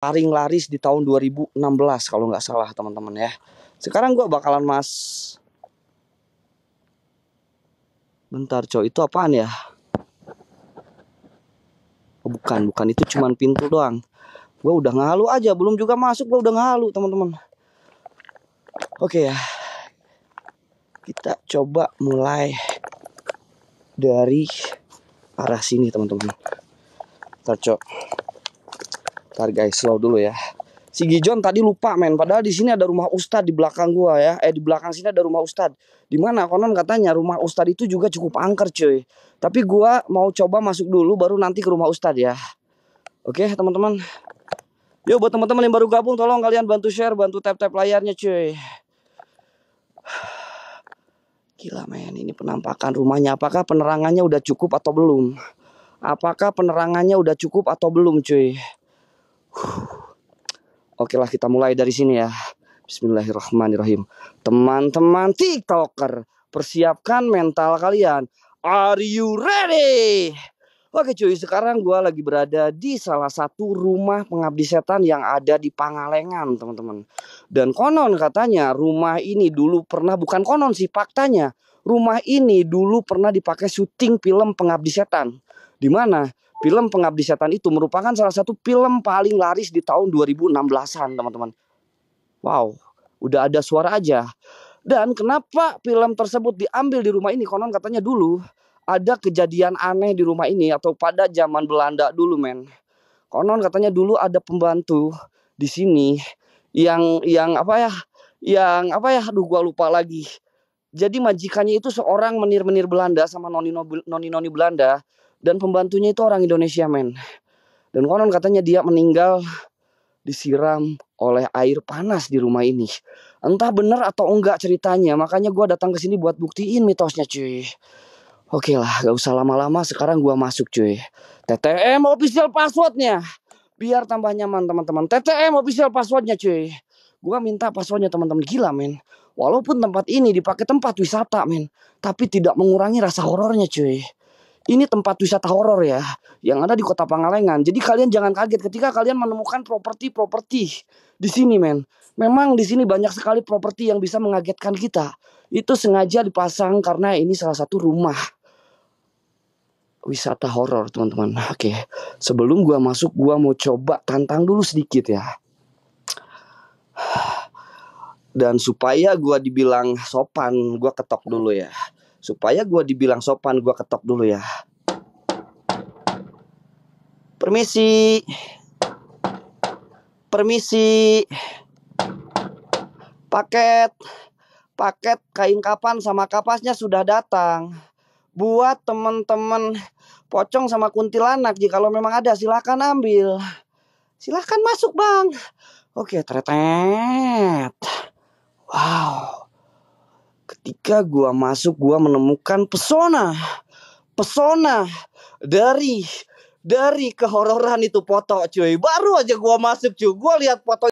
paling laris di tahun 2016 kalau nggak salah teman-teman ya. Sekarang gue bakalan mas Bentar cow itu apaan ya? Oh, bukan, bukan itu cuman pintu doang. Gue udah ngalu aja, belum juga masuk gue udah ngalu teman-teman. Oke ya. Kita coba mulai dari arah sini teman-teman. Tercok. cok. Ntar guys, slow dulu ya. Si Gijon tadi lupa men, padahal di sini ada rumah Ustad di belakang gua ya. Eh di belakang sini ada rumah Ustad. Di mana konon katanya rumah Ustad itu juga cukup angker cuy. Tapi gua mau coba masuk dulu baru nanti ke rumah Ustad ya. Oke, teman-teman. Yo buat teman-teman yang baru gabung tolong kalian bantu share, bantu tap-tap layarnya cuy. Gila men, ini penampakan rumahnya. Apakah penerangannya udah cukup atau belum? Apakah penerangannya udah cukup atau belum cuy? Oke lah kita mulai dari sini ya. Bismillahirrahmanirrahim. Teman-teman TikToker, persiapkan mental kalian. Are you ready? Oke cuy, sekarang gue lagi berada di salah satu rumah pengabdi setan yang ada di Pangalengan teman-teman. Dan konon katanya rumah ini dulu pernah, bukan konon sih faktanya. Rumah ini dulu pernah dipakai syuting film pengabdi setan. Dimana? mana? Film Pengabdi Setan itu merupakan salah satu film paling laris di tahun 2016-an, teman-teman. Wow, udah ada suara aja. Dan kenapa film tersebut diambil di rumah ini? Konon katanya dulu ada kejadian aneh di rumah ini atau pada zaman Belanda dulu, men. Konon katanya dulu ada pembantu di sini yang yang apa ya? Yang apa ya? Aduh, gua lupa lagi. Jadi majikannya itu seorang menir-menir Belanda sama noni-noni Belanda dan pembantunya itu orang Indonesia men dan konon katanya dia meninggal disiram oleh air panas di rumah ini entah benar atau enggak ceritanya makanya gue datang ke sini buat buktiin mitosnya cuy Oke lah, gak usah lama-lama. Sekarang gue masuk cuy. TTM official passwordnya. Biar tambah nyaman teman-teman. TTM official passwordnya cuy. Gue minta passwordnya teman-teman gila men. Walaupun tempat ini dipakai tempat wisata men. Tapi tidak mengurangi rasa horornya cuy ini tempat wisata horor ya yang ada di Kota Pangalengan. Jadi kalian jangan kaget ketika kalian menemukan properti-properti di sini, men. Memang di sini banyak sekali properti yang bisa mengagetkan kita. Itu sengaja dipasang karena ini salah satu rumah wisata horor, teman-teman. Oke. Sebelum gua masuk, gua mau coba tantang dulu sedikit ya. Dan supaya gua dibilang sopan, gua ketok dulu ya. Supaya gue dibilang sopan, gue ketok dulu ya. Permisi. Permisi. Paket. Paket kain kapan sama kapasnya sudah datang. Buat temen-temen pocong sama kuntilanak, jikalau memang ada silahkan ambil. Silahkan masuk bang. Oke, tretet ketika gua masuk gua menemukan pesona pesona dari dari kehororan itu foto cuy baru aja gua masuk cuy gua lihat foto